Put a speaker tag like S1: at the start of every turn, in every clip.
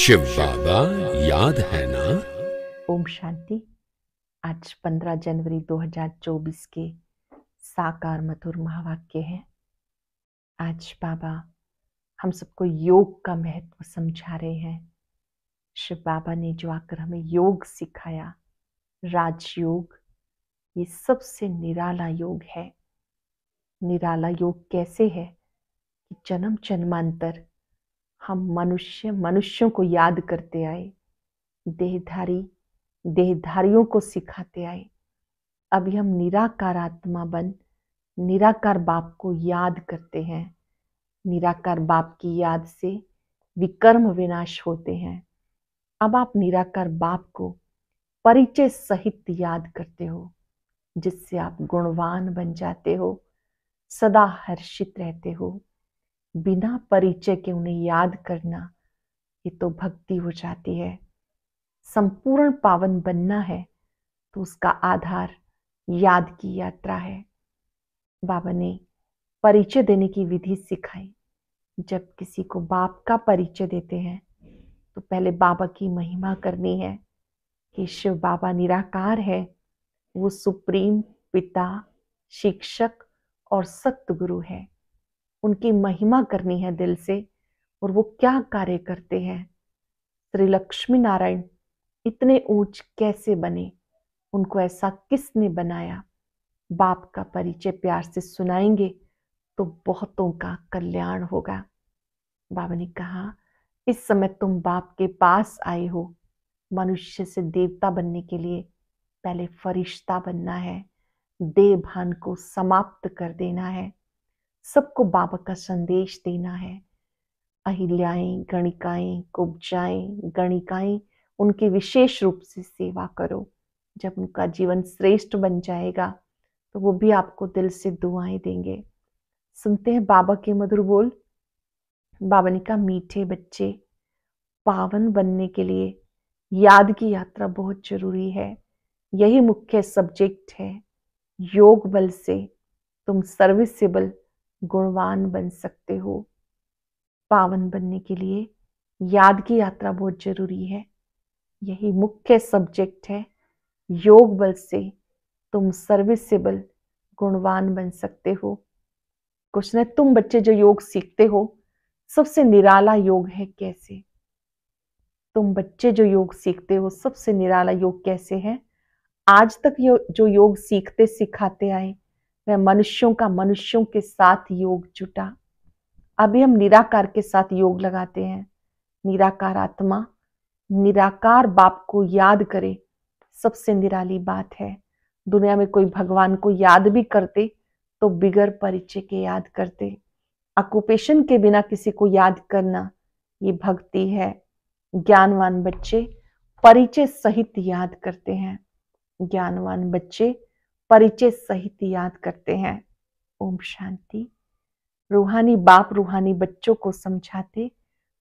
S1: शिव बाबा याद है ना ओम शांति आज 15 जनवरी 2024 के साकार मधुर महावाक्य है आज बाबा हम सबको योग का महत्व समझा रहे हैं शिव बाबा ने जो आकर हमें योग सिखाया राजयोग ये सबसे निराला योग है निराला योग कैसे है कि जन्म जन्मांतर हम मनुष्य मनुष्यों को याद करते आए देहधारी देहधारियों को सिखाते आए अभी हम निराकार आत्मा बन निराकार बाप को याद करते हैं निराकार बाप की याद से विकर्म विनाश होते हैं अब आप निराकार बाप को परिचय सहित याद करते हो जिससे आप गुणवान बन जाते हो सदा हर्षित रहते हो बिना परिचय के उन्हें याद करना ये तो भक्ति हो जाती है संपूर्ण पावन बनना है तो उसका आधार याद की यात्रा है बाबा ने परिचय देने की विधि सिखाई जब किसी को बाप का परिचय देते हैं तो पहले बाबा की महिमा करनी है कि शिव बाबा निराकार है वो सुप्रीम पिता शिक्षक और सत्य गुरु है उनकी महिमा करनी है दिल से और वो क्या कार्य करते हैं श्री लक्ष्मी नारायण इतने ऊंच कैसे बने उनको ऐसा किसने बनाया बाप का परिचय प्यार से सुनाएंगे तो बहुतों का कल्याण होगा बाबा ने कहा इस समय तुम बाप के पास आए हो मनुष्य से देवता बनने के लिए पहले फरिश्ता बनना है देवभान को समाप्त कर देना है सबको बाबा का संदेश देना है अहिल्याएं गणिकाएं कुब्जाएं गणिकाएं उनकी विशेष रूप से सेवा करो जब उनका जीवन श्रेष्ठ बन जाएगा तो वो भी आपको दिल से दुआएं देंगे सुनते हैं बाबा के मधुर बोल बाबा ने कहा मीठे बच्चे पावन बनने के लिए याद की यात्रा बहुत जरूरी है यही मुख्य सब्जेक्ट है योग बल से तुम सर्विसेबल गुणवान बन सकते हो पावन बनने के लिए याद की यात्रा बहुत जरूरी है यही मुख्य सब्जेक्ट है योग बल से तुम सर्विसेबल गुणवान बन सकते हो क्वेश्चन है तुम बच्चे जो योग सीखते हो सबसे निराला योग है कैसे तुम बच्चे जो योग सीखते हो सबसे निराला योग कैसे है आज तक यो, जो योग सीखते सिखाते आए वह मनुष्यों का मनुष्यों के साथ योग जुटा अभी हम निराकार के साथ योग लगाते हैं निराकार आत्मा निराकार बाप को याद करे सबसे निराली बात है दुनिया में कोई भगवान को याद भी करते तो बिगर परिचय के याद करते ऑक्यूपेशन के बिना किसी को याद करना ये भक्ति है ज्ञानवान बच्चे परिचय सहित याद करते हैं ज्ञानवान बच्चे परिचय सहित याद करते हैं ओम शांति रूहानी बाप रूहानी बच्चों को समझाते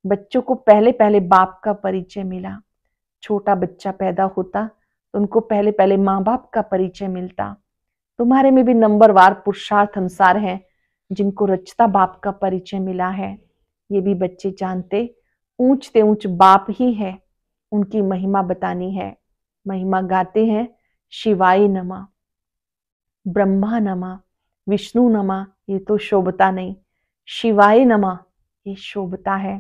S1: बच्चों को पहले पहले बाप का परिचय मिला छोटा बच्चा पैदा होता तो उनको पहले पहले माँ बाप का परिचय मिलता तुम्हारे में भी नंबरवार पुरुषार्थ अनुसार हैं जिनको रचता बाप का परिचय मिला है ये भी बच्चे जानते ऊंचते ऊंच बाप ही है उनकी महिमा बतानी है महिमा गाते हैं शिवाय नमा ब्रह्मा नमा विष्णु नमा ये तो शोभता नहीं शिवाय नमा ये शोभता है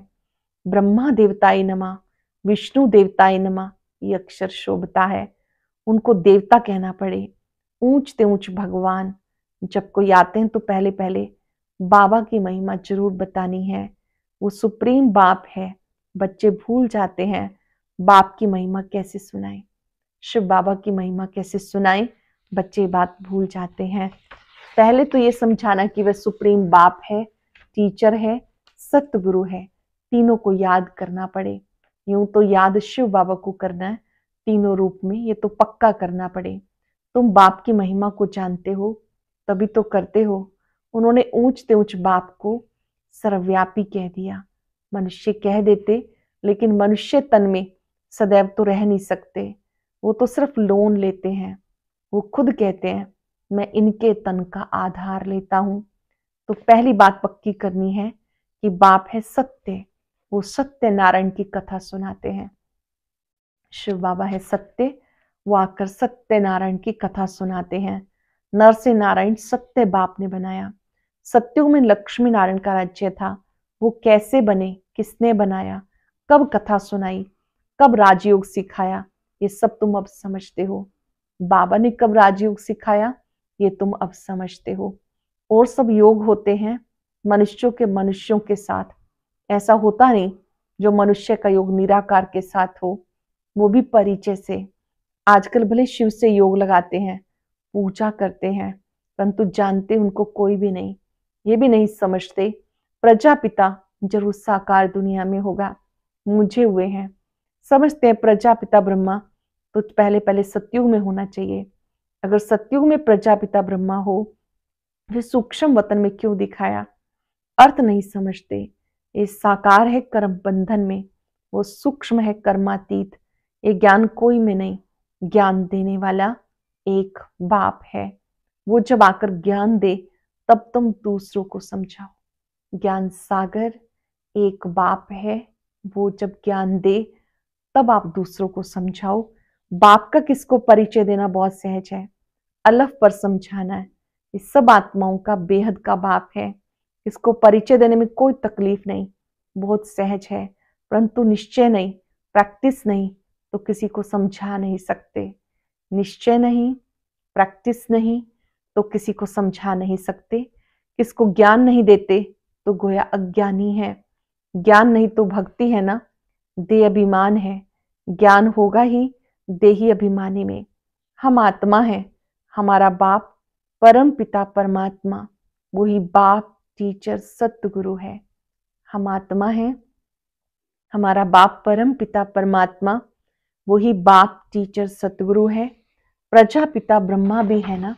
S1: ब्रह्मा देवताय नमा विष्णु देवताय नमा ये अक्षर शोभता है उनको देवता कहना पड़े ऊंचते ऊंच भगवान जब कोई आते हैं तो पहले पहले बाबा की महिमा जरूर बतानी है वो सुप्रीम बाप है बच्चे भूल जाते हैं बाप की महिमा कैसे सुनाएं शिव बाबा की महिमा कैसे सुनाएं बच्चे बात भूल जाते हैं पहले तो ये समझाना कि वह सुप्रीम बाप है टीचर है सतगुरु है तीनों को याद करना पड़े यूं तो याद शिव बाबा को करना है तीनों रूप में ये तो पक्का करना पड़े तुम बाप की महिमा को जानते हो तभी तो करते हो उन्होंने ऊंचते ऊंच बाप को सर्वव्यापी कह दिया मनुष्य कह देते लेकिन मनुष्य तन में सदैव तो रह नहीं सकते वो तो सिर्फ लोन लेते हैं वो खुद कहते हैं मैं इनके तन का आधार लेता हूं तो पहली बात पक्की करनी है कि बाप है सत्य वो सत्यनारायण की कथा सुनाते हैं शिव बाबा है सत्य वो आकर सत्यनारायण की कथा सुनाते हैं नरसिंह नारायण सत्य बाप ने बनाया सत्युग में लक्ष्मी नारायण का राज्य था वो कैसे बने किसने बनाया कब कथा सुनाई कब राजयोग सिखाया ये सब तुम अब समझते हो बाबा ने कब राजयोग सिखाया ये तुम अब समझते हो और सब योग होते हैं मनुष्यों के मनुष्यों के साथ ऐसा होता नहीं जो मनुष्य का योग निराकार के साथ हो वो भी परिचय से आजकल भले शिव से योग लगाते हैं पूजा करते हैं परंतु जानते उनको कोई भी नहीं ये भी नहीं समझते प्रजापिता जरूर साकार दुनिया में होगा मुझे हुए हैं समझते हैं प्रजापिता ब्रह्मा तो पहले पहले सत्युग में होना चाहिए अगर सत्युग में प्रजापिता ब्रह्मा हो फिर सूक्ष्म वतन में क्यों दिखाया अर्थ नहीं समझते ये साकार है कर्म बंधन में वो सूक्ष्म है कर्मातीत ये ज्ञान कोई में नहीं ज्ञान देने वाला एक बाप है वो जब आकर ज्ञान दे तब तुम दूसरों को समझाओ ज्ञान सागर एक बाप है वो जब ज्ञान दे तब आप दूसरों को समझाओ बाप का किसको परिचय देना बहुत सहज है अलफ पर समझाना है ये सब आत्माओं का बेहद का बाप है इसको परिचय देने में कोई तकलीफ नहीं बहुत सहज है परंतु निश्चय नहीं प्रैक्टिस नहीं तो किसी को समझा नहीं सकते निश्चय नहीं प्रैक्टिस नहीं तो किसी को समझा नहीं सकते किसको ज्ञान नहीं देते तो गोया अज्ञानी है ज्ञान नहीं तो भक्ति है ना दे अभिमान है ज्ञान होगा ही देही अभिमानी में हम आत्मा हैं हमारा बाप परम पिता परमात्मा वही बाप टीचर सतगुरु है हम आत्मा हैं हमारा बाप परम पिता परमात्मा वही बाप टीचर सतगुरु है प्रजा पिता ब्रह्मा भी है ना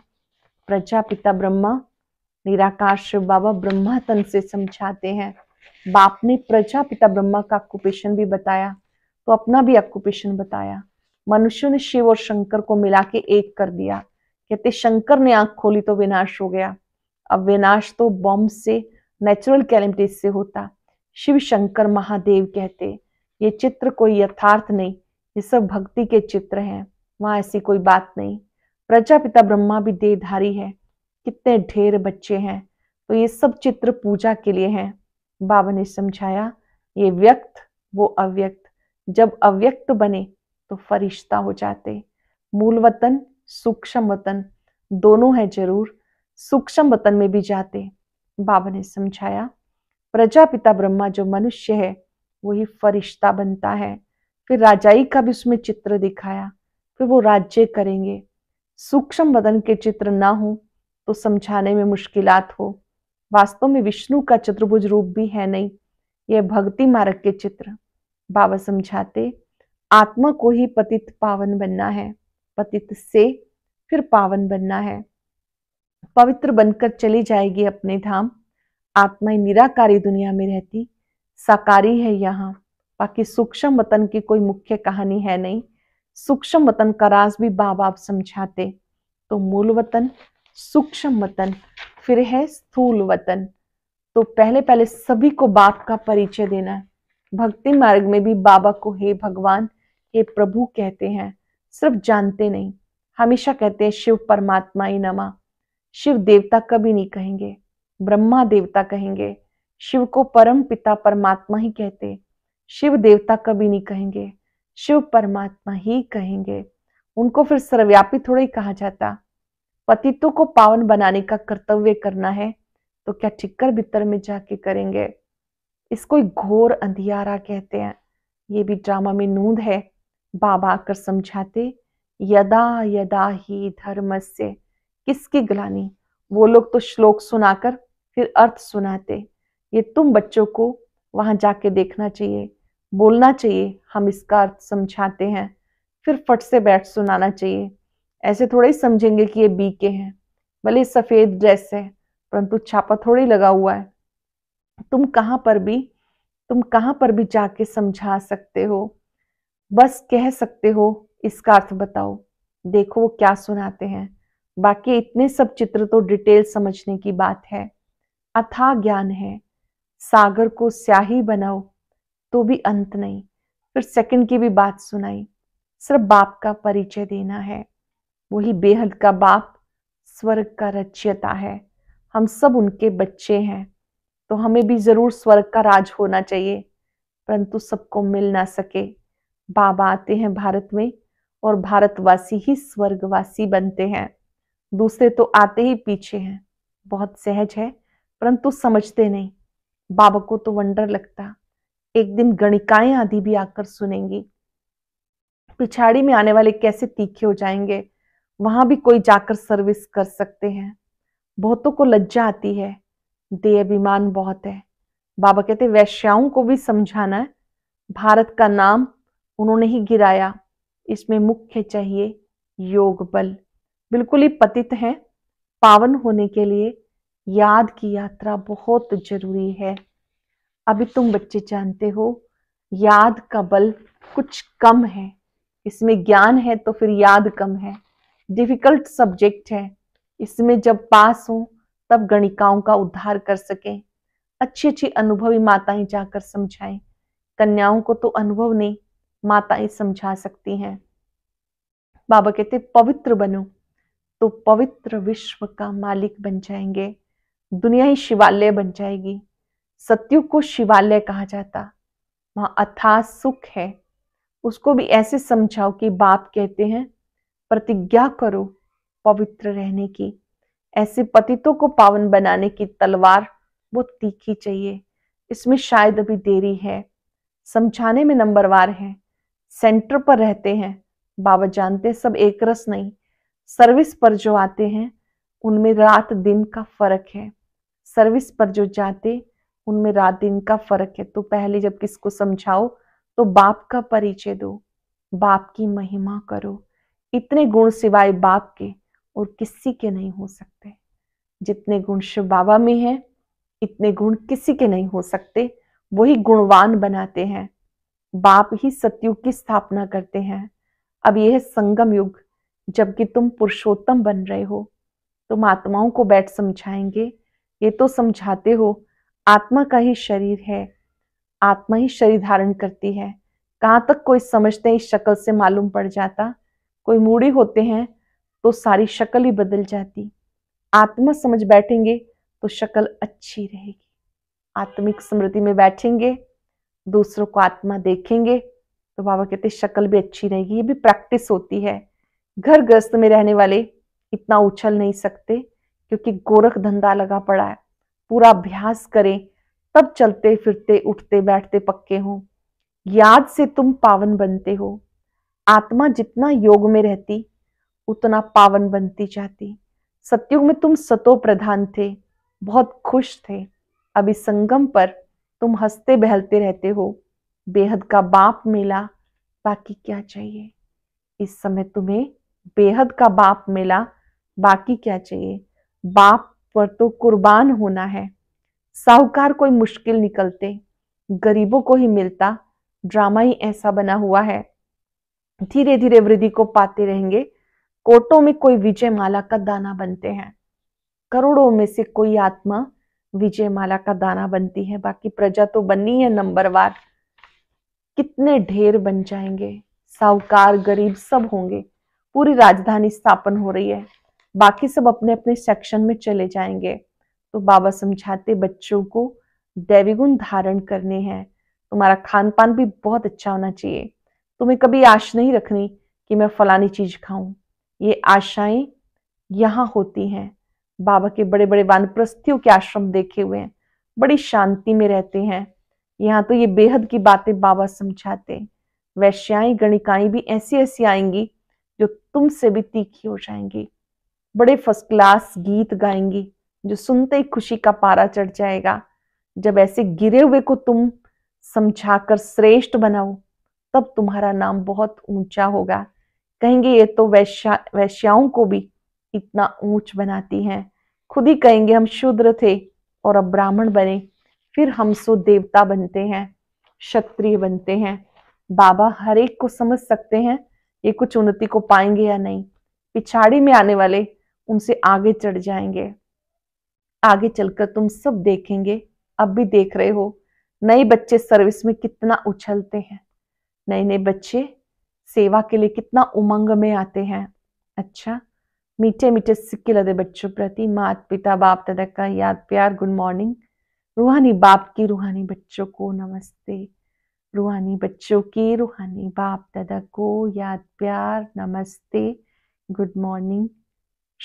S1: प्रजा पिता ब्रह्मा निराकार शिव बाबा ब्रह्मा तन से समझाते हैं बाप ने प्रजा पिता ब्रह्मा का ऑक्युपेशन भी बताया तो अपना भी ऑक्युपेशन बताया मनुष्यों ने शिव और शंकर को मिला के एक कर दिया कहते शंकर ने आंख खोली तो विनाश हो गया अब विनाश तो बॉम्ब से नेचुरल कैलिमिटीज से होता शिव शंकर महादेव कहते ये चित्र कोई यथार्थ नहीं ये सब भक्ति के चित्र हैं वहां ऐसी कोई बात नहीं प्रजापिता ब्रह्मा भी देहधारी है कितने ढेर बच्चे हैं तो ये सब चित्र पूजा के लिए हैं बाबा ने समझाया ये व्यक्त वो अव्यक्त जब अव्यक्त बने तो फरिश्ता हो जाते मूल वतन सूक्ष्म वतन दोनों है जरूर सूक्ष्म वतन में भी जाते बाबा ने समझाया प्रजापिता ब्रह्मा जो मनुष्य है वही फरिश्ता बनता है फिर राजाई का भी उसमें चित्र दिखाया फिर वो राज्य करेंगे सूक्ष्म वतन के चित्र ना हो तो समझाने में मुश्किलात हो वास्तव में विष्णु का चतुर्भुज रूप भी है नहीं यह भक्ति मार्ग के चित्र बाबा समझाते आत्मा को ही पतित पावन बनना है पतित से फिर पावन बनना है पवित्र बनकर चली जाएगी अपने धाम आत्मा निराकारी दुनिया में रहती साकारी है यहाँ बाकी सूक्ष्म वतन की कोई मुख्य कहानी है नहीं सूक्ष्म वतन का राज भी बाप आप समझाते तो मूल वतन सूक्ष्म वतन फिर है स्थूल वतन तो पहले पहले सभी को बाप का परिचय देना है भक्ति मार्ग में भी बाबा को हे भगवान हे प्रभु कहते हैं सिर्फ जानते नहीं हमेशा कहते हैं शिव परमात्मा ही नमा शिव देवता कभी नहीं कहेंगे ब्रह्मा देवता कहेंगे शिव को परम पिता परमात्मा ही कहते शिव देवता कभी नहीं कहेंगे शिव परमात्मा ही कहेंगे उनको फिर सर्वव्यापी थोड़ा ही कहा जाता पतितों को पावन बनाने का कर्तव्य करना है तो क्या ठिक्कर भीतर में जाके करेंगे इसको घोर अंधियारा कहते हैं ये भी ड्रामा में नूंद है बाबा आकर समझाते यदा यदा ही धर्म से किसकी ग्लानी वो लोग तो श्लोक सुनाकर फिर अर्थ सुनाते ये तुम बच्चों को वहां जाके देखना चाहिए बोलना चाहिए हम इसका अर्थ समझाते हैं फिर फट से बैठ सुनाना चाहिए ऐसे थोड़े ही समझेंगे कि ये बी के हैं भले सफ़ेद ड्रेस है परंतु छापा थोड़ी लगा हुआ है तुम कहाँ पर भी तुम कहाँ पर भी जाके समझा सकते हो बस कह सकते हो इसका अर्थ बताओ देखो वो क्या सुनाते हैं बाकी इतने सब चित्र तो डिटेल समझने की बात है अथा ज्ञान है सागर को स्याही बनाओ तो भी अंत नहीं फिर सेकंड की भी बात सुनाई सिर्फ बाप का परिचय देना है वही बेहद का बाप स्वर्ग का रचयता है हम सब उनके बच्चे हैं तो हमें भी जरूर स्वर्ग का राज होना चाहिए परंतु सबको मिल ना सके बाबा आते हैं भारत में और भारतवासी ही स्वर्गवासी बनते हैं दूसरे तो आते ही पीछे हैं बहुत सहज है परंतु समझते नहीं बाबा को तो वंडर लगता एक दिन गणिकाएं आदि भी आकर सुनेंगी पिछाड़ी में आने वाले कैसे तीखे हो जाएंगे वहां भी कोई जाकर सर्विस कर सकते हैं बहुतों को लज्जा आती है देह अभिमान बहुत है बाबा कहते वैश्याओं को भी समझाना है भारत का नाम उन्होंने ही गिराया इसमें मुख्य चाहिए योग बल बिल्कुल ही पतित हैं पावन होने के लिए याद की यात्रा बहुत जरूरी है अभी तुम बच्चे जानते हो याद का बल कुछ कम है इसमें ज्ञान है तो फिर याद कम है डिफिकल्ट सब्जेक्ट है इसमें जब पास हो तब गणिकाओं का उद्धार कर सके अच्छी अच्छी अनुभवी माताएं जाकर समझाएं कन्याओं को तो अनुभव नहीं माताएं समझा सकती हैं बाबा कहते पवित्र बनो तो पवित्र विश्व का मालिक बन जाएंगे दुनिया ही शिवालय बन जाएगी सत्यु को शिवालय कहा जाता वहां अथा सुख है उसको भी ऐसे समझाओ कि बाप कहते हैं प्रतिज्ञा करो पवित्र रहने की ऐसे पतितों को पावन बनाने की तलवार वो तीखी चाहिए इसमें शायद अभी देरी है समझाने में नंबरवार है सेंटर पर रहते हैं बाबा जानते हैं सब एक रस नहीं सर्विस पर जो आते हैं उनमें रात दिन का फर्क है सर्विस पर जो जाते उनमें रात दिन का फर्क है तो पहले जब किसको समझाओ तो बाप का परिचय दो बाप की महिमा करो इतने गुण सिवाय बाप के और किसी के नहीं हो सकते जितने गुण शिव बाबा में हैं इतने गुण किसी के नहीं हो सकते वही गुणवान बनाते हैं बाप ही सतयुग की स्थापना करते हैं अब यह है संगम युग जबकि तुम पुरुषोत्तम बन रहे हो तुम आत्माओं को बैठ समझाएंगे ये तो समझाते हो आत्मा का ही शरीर है आत्मा ही शरीर धारण करती है कहाँ तक कोई समझते हैं इस शक्ल से मालूम पड़ जाता कोई मूढ़ी होते हैं तो सारी शक्ल ही बदल जाती आत्मा समझ बैठेंगे तो शक्ल अच्छी रहेगी आत्मिक स्मृति में बैठेंगे दूसरों को आत्मा देखेंगे तो बाबा कहते शक्ल भी अच्छी रहेगी ये भी प्रैक्टिस होती है घर ग्रस्त में रहने वाले इतना उछल नहीं सकते क्योंकि गोरख धंधा लगा पड़ा है पूरा अभ्यास करें तब चलते फिरते उठते बैठते पक्के हों याद से तुम पावन बनते हो आत्मा जितना योग में रहती उतना पावन बनती जाती सत्युग में तुम सतो प्रधान थे बहुत खुश थे अभी संगम पर तुम हंसते बहलते रहते हो बेहद का बाप मिला बाकी क्या चाहिए इस समय तुम्हें बेहद का बाप मिला बाकी क्या चाहिए बाप पर तो कुर्बान होना है साहूकार कोई मुश्किल निकलते गरीबों को ही मिलता ड्रामा ही ऐसा बना हुआ है धीरे धीरे वृद्धि को पाते रहेंगे कोटों में कोई विजय माला का दाना बनते हैं करोड़ों में से कोई आत्मा विजय माला का दाना बनती है बाकी प्रजा तो बननी है नंबरवार कितने ढेर बन जाएंगे साहूकार गरीब सब होंगे पूरी राजधानी स्थापन हो रही है बाकी सब अपने अपने सेक्शन में चले जाएंगे तो बाबा समझाते बच्चों को दैवी गुण धारण करने हैं तुम्हारा खान पान भी बहुत अच्छा होना चाहिए तुम्हें कभी आश नहीं रखनी कि मैं फलानी चीज खाऊं ये आशाएं यहाँ होती हैं बाबा के बड़े बड़े वानप्रस्थियों के आश्रम देखे हुए हैं बड़ी शांति में रहते हैं यहाँ तो ये बेहद की बातें बाबा समझाते वैश्याई गणिकाएं भी ऐसी ऐसी आएंगी जो तुमसे भी तीखी हो जाएंगी बड़े फर्स्ट क्लास गीत गाएंगी जो सुनते ही खुशी का पारा चढ़ जाएगा जब ऐसे गिरे हुए को तुम समझाकर श्रेष्ठ बनाओ तब तुम्हारा नाम बहुत ऊंचा होगा कहेंगे ये तो वैश्या वैश्याओं को भी इतना ऊंच बनाती हैं खुद ही कहेंगे हम शूद्र थे और अब ब्राह्मण बने फिर हम सो देवता बनते हैं क्षत्रिय बनते हैं बाबा हर एक को समझ सकते हैं ये कुछ उन्नति को पाएंगे या नहीं पिछाड़ी में आने वाले उनसे आगे चढ़ जाएंगे आगे चलकर तुम सब देखेंगे अब भी देख रहे हो नए बच्चे सर्विस में कितना उछलते हैं नए नए बच्चे सेवा के लिए कितना उमंग में आते हैं अच्छा मीठे मीठे सिक्के लदे बच्चों प्रति मात पिता बाप दादा का याद प्यार गुड मॉर्निंग रूहानी बाप की रूहानी बच्चों को नमस्ते रूहानी बच्चों की रूहानी बाप दादा को याद प्यार नमस्ते गुड मॉर्निंग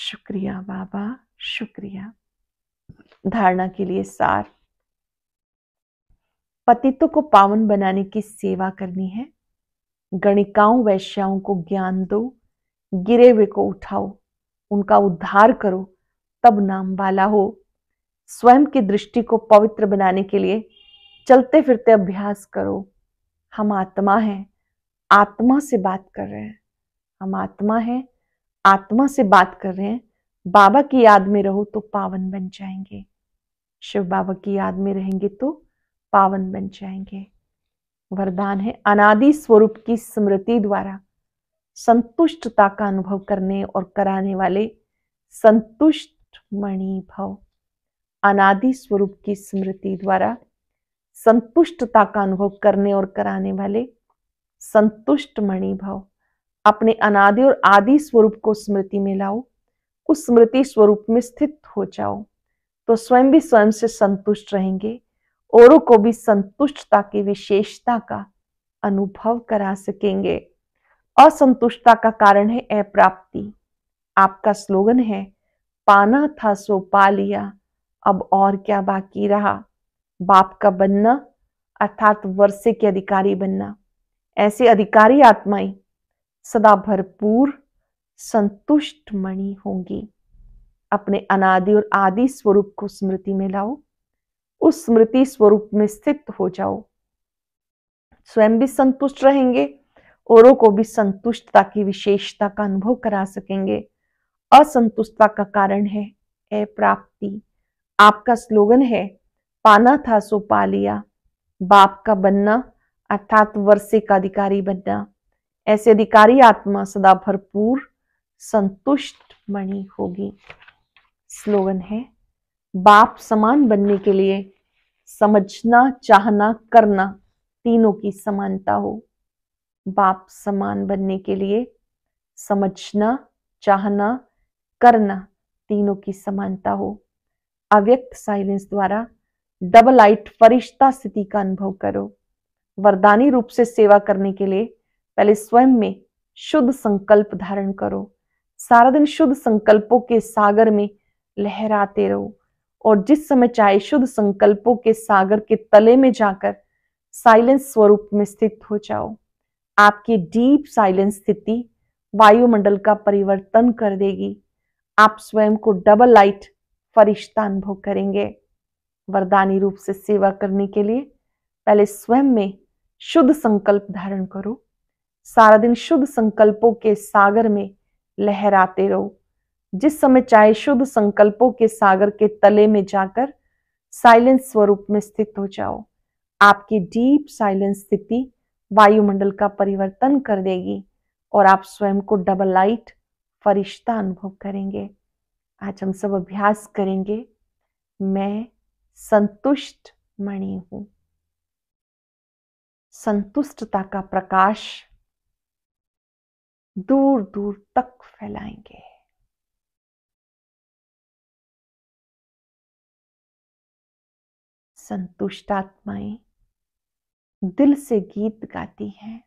S1: शुक्रिया बाबा शुक्रिया धारणा के लिए सार पतितों को पावन बनाने की सेवा करनी है गणिकाओं वैश्याओं को ज्ञान दो गिरे हुए को उठाओ उनका उद्धार करो तब नाम वाला हो स्वयं की दृष्टि को पवित्र बनाने के लिए चलते फिरते अभ्यास करो हम आत्मा हैं आत्मा से बात कर रहे हैं हम आत्मा हैं आत्मा से बात कर रहे हैं बाबा की याद में रहो तो पावन बन जाएंगे शिव बाबा की याद में रहेंगे तो पावन बन जाएंगे वरदान है अनादि स्वरूप की स्मृति द्वारा संतुष्टता का अनुभव करने और कराने वाले संतुष्ट मणि भव अनादि स्वरूप की स्मृति द्वारा संतुष्टता का अनुभव करने और कराने वाले संतुष्ट मणि भव अपने अनादि और आदि स्वरूप को स्मृति में लाओ उस स्मृति स्वरूप में स्थित हो जाओ तो स्वयं भी स्वयं से संतुष्ट रहेंगे औरों को भी संतुष्टता की विशेषता का अनुभव करा सकेंगे असंतुष्टता का कारण है अप्राप्ति आपका स्लोगन है पाना था सो पा लिया अब और क्या बाकी रहा बाप का बनना अर्थात वर्षे के अधिकारी बनना ऐसे अधिकारी आत्माएं सदा भरपूर संतुष्ट मणि होंगी अपने अनादि और आदि स्वरूप को स्मृति में लाओ उस स्मृति स्वरूप में स्थित हो जाओ स्वयं भी संतुष्ट रहेंगे औरों को भी संतुष्टता की विशेषता का अनुभव करा सकेंगे असंतुष्टता का कारण है अप्राप्ति आपका स्लोगन है पाना था सो पा लिया बाप का बनना अर्थात वर्षे का अधिकारी बनना ऐसे अधिकारी आत्मा सदा भरपूर संतुष्ट मणि होगी स्लोगन है बाप समान बनने के लिए समझना चाहना करना तीनों की समानता हो बाप समान बनने के लिए समझना चाहना करना तीनों की समानता हो अव्यक्त साइलेंस द्वारा डबल आइट फरिश्ता स्थिति का अनुभव करो वरदानी रूप से सेवा करने के लिए पहले स्वयं में शुद्ध संकल्प धारण करो सारा दिन शुद्ध संकल्पों के सागर में लहराते रहो और जिस समय चाहे शुद्ध संकल्पों के सागर के तले में जाकर साइलेंस स्वरूप में स्थित हो जाओ आपकी डीप साइलेंस स्थिति वायुमंडल का परिवर्तन कर देगी आप स्वयं को डबल लाइट फरिश्ता अनुभव करेंगे वरदानी रूप से सेवा करने के लिए पहले स्वयं में शुद्ध संकल्प धारण करो सारा दिन शुद्ध संकल्पों के सागर में लहराते रहो जिस समय चाहे शुद्ध संकल्पों के सागर के तले में जाकर साइलेंस स्वरूप में स्थित हो जाओ आपकी डीप साइलेंस स्थिति वायुमंडल का परिवर्तन कर देगी और आप स्वयं को डबल लाइट फरिश्ता अनुभव करेंगे आज हम सब अभ्यास करेंगे मैं संतुष्ट मणि हूं संतुष्टता का प्रकाश दूर दूर तक फैलाएंगे संतुष्ट आत्माएं दिल से गीत गाती है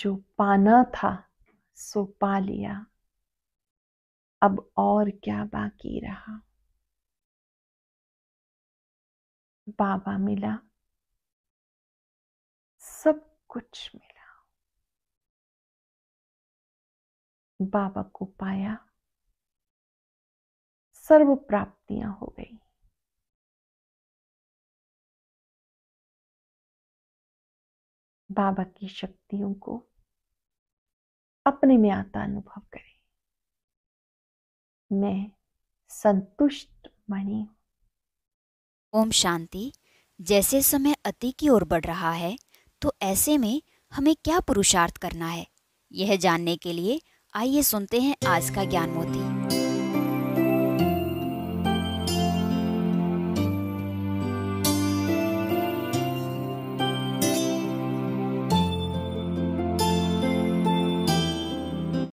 S1: जो पाना था सो पा लिया अब और क्या बाकी रहा बाबा मिला सब कुछ मिला बाबा को पाया सर्व प्राप्तियां हो गई बाबा की शक्तियों को अपने में आता अनुभव करें मैं संतुष्ट मणि ओम शांति जैसे समय अति की ओर बढ़ रहा है तो ऐसे में हमें क्या पुरुषार्थ करना है यह जानने के लिए आइए सुनते हैं आज का ज्ञान मोती